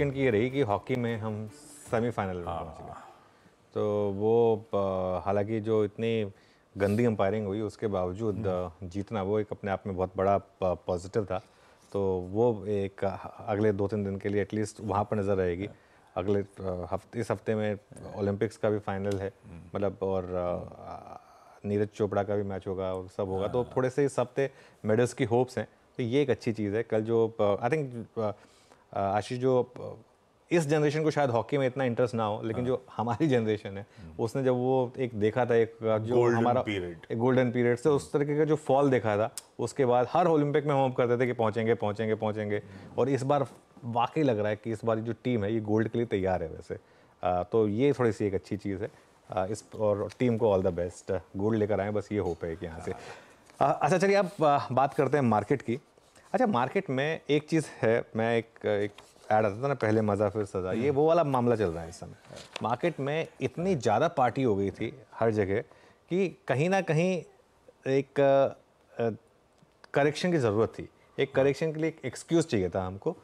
Second की ये रही कि हॉकी में हम सेमीफाइनल में पहुंच गए हाँ। तो वो हालांकि जो इतनी गंदी अंपायरिंग हुई उसके बावजूद हम्म। जीतना वो एक अपने आप में बहुत बड़ा पॉजिटिव था तो वो एक अगले दो तीन दिन के लिए एटलीस्ट वहाँ पर नज़र रहेगी हाँ। अगले हफ्ते इस हफ्ते में ओलंपिक्स हाँ। का भी फाइनल है हम्म। मतलब और नीरज चोपड़ा का भी मैच होगा और सब होगा तो थोड़े से इस हफ्ते मेडल्स की होप्स हैं तो ये एक अच्छी चीज़ है कल जो आई थिंक Uh, आशीष जो uh, इस जनरेशन को शायद हॉकी में इतना इंटरेस्ट ना हो लेकिन जो हाँ। हमारी जनरेशन है हम्म। उसने जब वो एक देखा था एक uh, जो हमारा पीरियड एक गोल्डन पीरियड से उस तरीके का जो फॉल देखा था उसके बाद हर ओलंपिक में हम होप करते थे कि पहुंचेंगे पहुंचेंगे पहुंचेंगे हम्म। और इस बार वाकई लग रहा है कि इस बार जो टीम है ये गोल्ड के लिए तैयार है वैसे आ, तो ये थोड़ी सी एक अच्छी चीज़ है आ, इस और टीम को ऑल द बेस्ट गोल्ड लेकर आएँ बस ये होप है कि यहाँ से हाँ। अच्छा चलिए अब बात करते हैं मार्केट की अच्छा मार्केट में एक चीज़ है मैं एक एक ऐड आता था ना पहले मज़ा फिर सज़ा ये हम्म। वो वाला मामला चल रहा है इस समय मार्केट में इतनी ज़्यादा पार्टी हो गई थी हर जगह कि कहीं ना कहीं एक करेक्शन की ज़रूरत थी एक करेक्शन हाँ। के लिए एक एक्सक्यूज़ चाहिए था हमको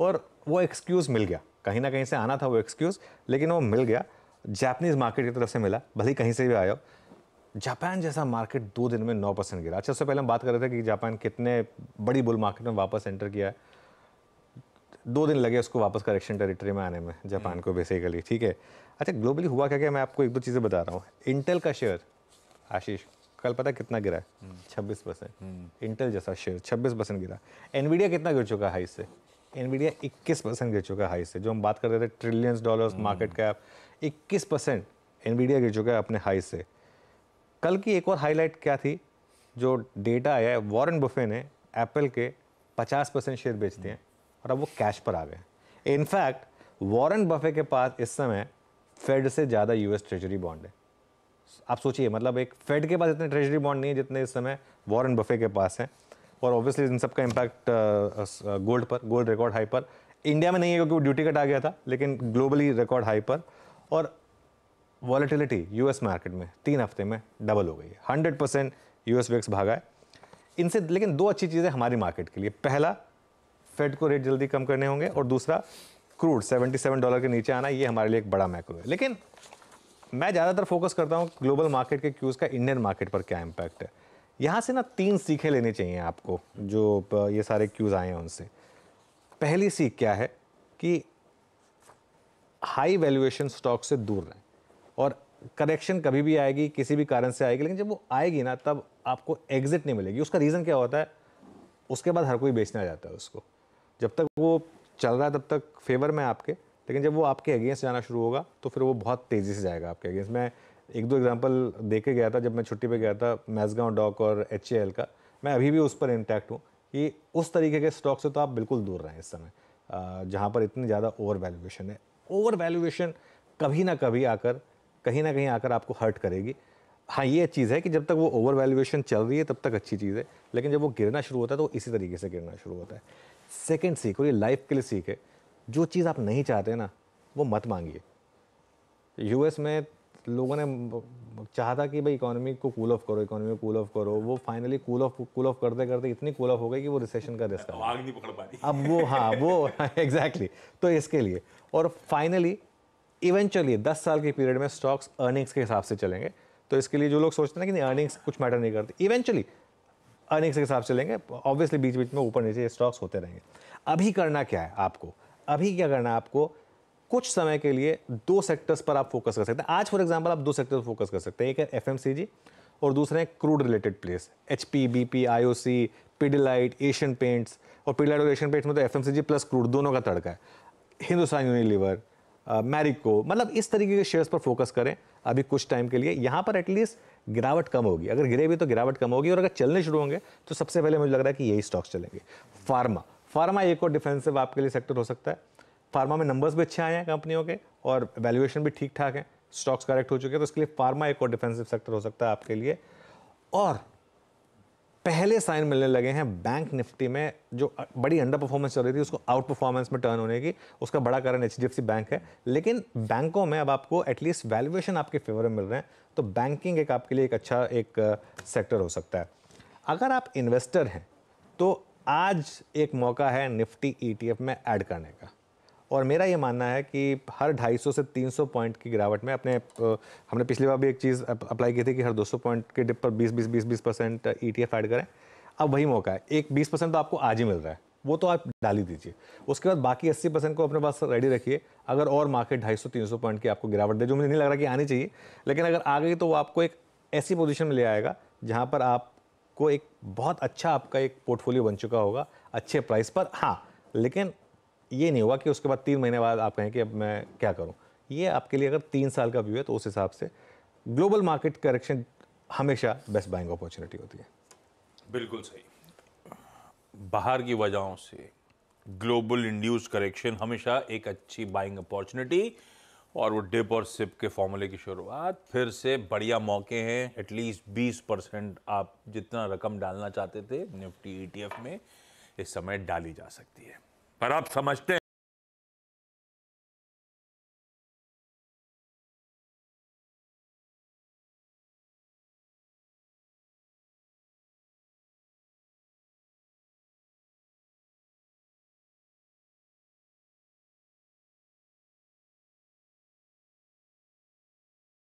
और वो एक्सक्यूज़ मिल गया कहीं ना कहीं से आना था वो एक्सक्यूज़ लेकिन वो मिल गया जापनीज़ मार्केट की तरफ से मिला भले कहीं से भी आया हो जापान जैसा मार्केट दो दिन में नौ परसेंट गिरा अच्छा उससे पहले हम बात कर रहे थे कि जापान कितने बड़ी बुल मार्केट में वापस एंटर किया है दो दिन लगे उसको वापस करेक्शन टेरिटरी में आने में जापान हम्म। को बेसिकली ठीक है अच्छा ग्लोबली हुआ क्या क्या मैं आपको एक दो चीज़ें बता रहा हूँ इंटेल का शेयर आशीष कल पता कितना गिरा है हम्म। छब्बीस परसेंट इंटेल हम्म। जैसा शेयर छब्बीस परसेंट गिरा एनवीडिया कितना गिर चुका है हाई से एनवीडिया इक्कीस परसेंट गिर चुका है हाई से जो हम बात कर रहे थे ट्रिलियंस डॉलर्स मार्केट कैप इक्कीस परसेंट एनवीडिया गिर चुका है अपने हाई से कल की एक और हाईलाइट क्या थी जो डेटा आया है वॉरेन बुफे ने एप्पल के 50 परसेंट शेयर बेच दिए और अब वो कैश पर आ गए इनफैक्ट वॉरेन बफे के पास इस समय फेड से ज़्यादा यूएस ट्रेजरी बॉन्ड है आप सोचिए मतलब एक फेड के पास इतने ट्रेजरी बॉन्ड नहीं है जितने इस समय वॉरेन बफे के पास हैं और ऑब्वियसली इन सब का इम्पैक्ट गोल्ड uh, uh, पर गोल्ड रिकॉर्ड हाई पर इंडिया में नहीं है क्योंकि वो ड्यूटी कट आ गया था लेकिन ग्लोबली रिकॉर्ड हाई पर और वॉलीटिलिटी यूएस मार्केट में तीन हफ्ते में डबल हो गई है हंड्रेड परसेंट यूएस वेक्स भागा है इनसे लेकिन दो अच्छी चीज़ें हमारी मार्केट के लिए पहला फेड को रेट जल्दी कम करने होंगे और दूसरा क्रूड 77 डॉलर के नीचे आना ये हमारे लिए एक बड़ा मैक्रो है लेकिन मैं ज़्यादातर फोकस करता हूँ ग्लोबल मार्केट के क्यूज़ का इंडियन मार्केट पर क्या इम्पैक्ट है यहाँ से ना तीन सीखें लेनी चाहिए आपको जो ये सारे क्यूज़ आए हैं उनसे पहली सीख क्या है कि हाई वैल्यूएशन स्टॉक से दूर रहें और करेक्शन कभी भी आएगी किसी भी कारण से आएगी लेकिन जब वो आएगी ना तब आपको एग्जिट नहीं मिलेगी उसका रीज़न क्या होता है उसके बाद हर कोई बेचने आ जाता है उसको जब तक वो चल रहा है तब तक फेवर में आपके लेकिन जब वो आपके अगेंस्ट जाना शुरू होगा तो फिर वो बहुत तेज़ी से जाएगा आपके अगेंस्ट मैं एक दो एग्ज़ाम्पल दे के गया था जब मैं छुट्टी पे गया था मैजगांव डॉक और एच का मैं अभी भी उस पर इंटैक्ट हूँ कि उस तरीके के स्टॉक से तो आप बिल्कुल दूर रहें इस समय जहाँ पर इतनी ज़्यादा ओवर वैल्यूएशन है ओवर वैल्यूएशन कभी ना कभी आकर कहीं ना कहीं आकर आपको हर्ट करेगी हाँ ये चीज़ है कि जब तक वो ओवर वैल्यूएशन चल रही है तब तक अच्छी चीज़ है लेकिन जब वो गिरना शुरू होता है तो इसी तरीके से गिरना शुरू होता है सेकेंड सीख और ये लाइफ के लिए सीख है जो चीज़ आप नहीं चाहते ना वो मत मांगिए यूएस में लोगों ने चाहा था कि भाई इकोनॉमी को कूल ऑफ करो इकोनॉमी को कूल ऑफ करो वो finally cool off cool off करते करते इतनी कूल ऑफ हो गई कि वो रिसेशन का रिस्क आग नहीं पकड़ पा रही अब वो हाँ वो एग्जैक्टली exactly, तो इसके लिए और फाइनली इवेंचुअली दस साल के पीरियड में स्टॉक्स अर्निंग्स के हिसाब से चलेंगे तो इसके लिए जो लोग सोचते हैं कि नहीं अर्निंग्स कुछ मैटर नहीं करती इवेंचुअली अर्निंग्स के हिसाब से चलेंगे ऑब्वियसली बीच बीच में ऊपर नीचे स्टॉक्स होते रहेंगे अभी करना क्या है आपको अभी क्या करना है आपको कुछ समय के लिए दो सेक्टर्स पर आप फोकस कर सकते हैं आज फॉर एग्जाम्पल आप दो सेक्टर्स फोकस कर सकते हैं एक है एफ और दूसरा है crude related plays H P B P I O C Pidilite Asian Paints और पिडिलाइट और एशियन पेंट्स में तो एफ प्लस क्रूड दोनों का तड़का है हिंदुस्तान यूनिलीवर मैरिको मतलब इस तरीके के शेयर्स पर फोकस करें अभी कुछ टाइम के लिए यहाँ पर एटलीस्ट गिरावट कम होगी अगर गिरे भी तो गिरावट कम होगी और अगर चलने शुरू होंगे तो सबसे पहले मुझे लग रहा है कि यही स्टॉक्स चलेंगे फार्मा फार्मा एक और डिफेंसिव आपके लिए सेक्टर हो सकता है फार्मा में नंबर्स भी अच्छे आए हैं कंपनियों के और वैल्यूएशन भी ठीक ठाक है स्टॉक्स करेक्ट हो चुके हैं तो इसके लिए फार्मा एक और डिफेंसिव सेक्टर हो सकता है आपके लिए और पहले साइन मिलने लगे हैं बैंक निफ्टी में जो बड़ी अंडर परफॉर्मेंस चल रही थी उसको आउट परफॉर्मेंस में टर्न होने की उसका बड़ा कारण एच बैंक है लेकिन बैंकों में अब आपको एटलीस्ट वैल्यूएशन आपके फेवर में मिल रहे हैं तो बैंकिंग एक आपके लिए एक अच्छा एक सेक्टर हो सकता है अगर आप इन्वेस्टर हैं तो आज एक मौका है निफ्टी ई e में ऐड करने का और मेरा ये मानना है कि हर 250 से 300 पॉइंट की गिरावट में अपने हमने पिछली बार भी एक चीज़ अप्लाई की थी कि हर 200 पॉइंट के डिप पर 20 20 20 20 percent E e T add करें अब वही मौका है एक 20 परसेंट तो आपको आज ही मिल रहा है वो तो आप डाल ही दीजिए उसके बाद बाकी अस्सी परसेंट को अपने पास रेडी रखिए अगर और मार्केट तीन सौ पॉइंट की आपको गिरावट दे जो मुझे नहीं लग रहा कि आनी चाहिए लेकिन अगर आ गई तो वो आपको एक ऐसी पोजिशन में ले आएगा जहाँ पर आपको एक बहुत अच्छा आपका एक पोर्टफोलियो बन चुका होगा अच्छे प्राइस पर हाँ लेकिन ये नहीं होगा कि उसके बाद तीन महीने बाद आप कहें कि अब मैं क्या करूँ ये आपके लिए अगर तीन साल का व्यू है तो उस हिसाब से ग्लोबल मार्केट करेक्शन हमेशा बेस्ट बाइंग अपॉर्चुनिटी होती है बिल्कुल सही बाहर की वजहों से ग्लोबल इंड्यूस करेक्शन हमेशा एक अच्छी बाइंग अपॉर्चुनिटी और वो डिप और सिप के फॉर्मूले की शुरुआत फिर से बढ़िया मौके हैं एटलीस्ट 20 परसेंट आप जितना रकम डालना चाहते थे निफ्टी ईटीएफ e में इस समय डाली जा सकती है पर आप समझते हैं